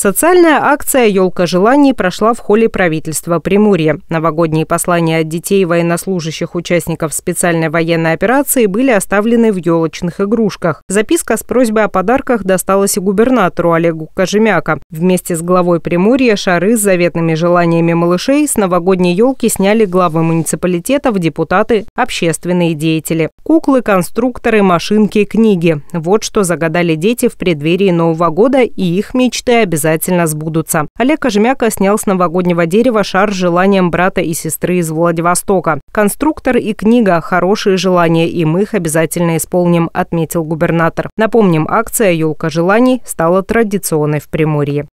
Социальная акция «Елка желаний» прошла в холле правительства Приморья. Новогодние послания от детей военнослужащих участников специальной военной операции были оставлены в елочных игрушках. Записка с просьбой о подарках досталась и губернатору Олегу Кожемяка. Вместе с главой Приморья шары с заветными желаниями малышей с новогодней елки сняли главы муниципалитетов, депутаты, общественные деятели. Куклы, конструкторы, машинки, книги – вот что загадали дети в преддверии Нового года и их мечты обязательно обязательно сбудутся. Олег Кожемяка снял с новогоднего дерева шар с желанием брата и сестры из Владивостока. Конструктор и книга «Хорошие желания, и мы их обязательно исполним», отметил губернатор. Напомним, акция «Елка желаний» стала традиционной в Приморье.